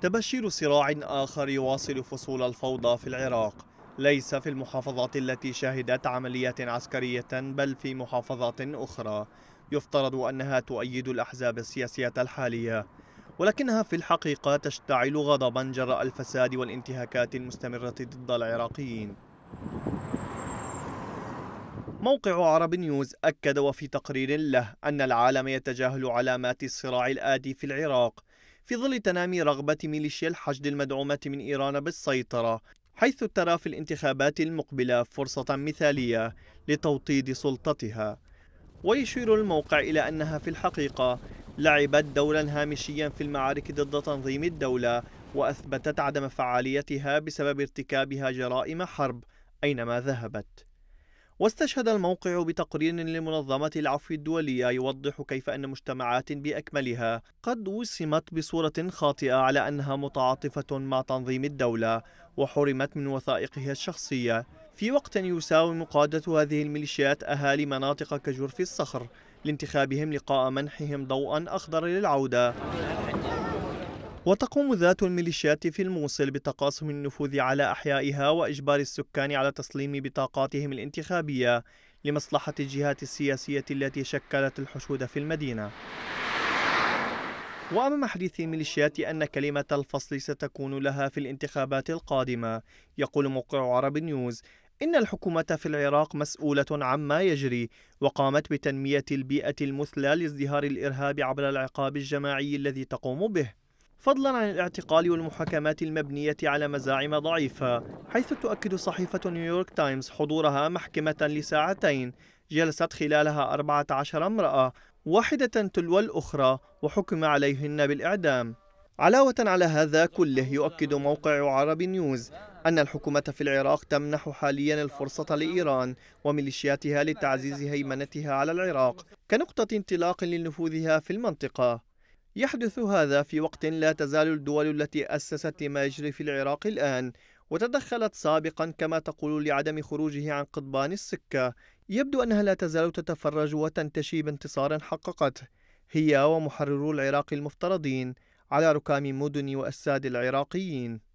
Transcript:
تبشير صراع آخر يواصل فصول الفوضى في العراق ليس في المحافظات التي شهدت عمليات عسكرية بل في محافظات أخرى يفترض أنها تؤيد الأحزاب السياسية الحالية ولكنها في الحقيقة تشتعل غضبا جراء الفساد والانتهاكات المستمرة ضد العراقيين موقع عرب نيوز أكد وفي تقرير له أن العالم يتجاهل علامات الصراع الآتي في العراق في ظل تنامي رغبة ميليشيا الحشد المدعومة من إيران بالسيطرة حيث ترى في الانتخابات المقبلة فرصة مثالية لتوطيد سلطتها ويشير الموقع إلى أنها في الحقيقة لعبت دورا هامشيا في المعارك ضد تنظيم الدولة وأثبتت عدم فعاليتها بسبب ارتكابها جرائم حرب أينما ذهبت واستشهد الموقع بتقرير لمنظمة العفو الدولية يوضح كيف أن مجتمعات بأكملها قد وسمت بصورة خاطئة على أنها متعاطفة مع تنظيم الدولة وحرمت من وثائقها الشخصية في وقت يساوم قادة هذه الميليشيات أهالي مناطق كجرف الصخر لانتخابهم لقاء منحهم ضوءا أخضر للعودة وتقوم ذات الميليشيات في الموصل بتقاسم النفوذ على أحيائها وإجبار السكان على تسليم بطاقاتهم الانتخابية لمصلحة الجهات السياسية التي شكلت الحشود في المدينة وأمام حديث الميليشيات أن كلمة الفصل ستكون لها في الانتخابات القادمة يقول موقع عرب نيوز إن الحكومة في العراق مسؤولة عما يجري وقامت بتنمية البيئة المثلى لازدهار الإرهاب عبر العقاب الجماعي الذي تقوم به فضلا عن الاعتقال والمحاكمات المبنية على مزاعم ضعيفة حيث تؤكد صحيفة نيويورك تايمز حضورها محكمة لساعتين جلست خلالها 14 امرأة واحدة تلو الأخرى وحكم عليهن بالإعدام علاوة على هذا كله يؤكد موقع عرب نيوز أن الحكومة في العراق تمنح حاليا الفرصة لإيران وميليشياتها لتعزيز هيمنتها على العراق كنقطة انطلاق لنفوذها في المنطقة يحدث هذا في وقت لا تزال الدول التي أسست لما يجري في العراق الآن وتدخلت سابقا كما تقول لعدم خروجه عن قضبان السكة يبدو أنها لا تزال تتفرج وتنتشي بانتصار حققته هي ومحررو العراق المفترضين على ركام مدن وأجساد العراقيين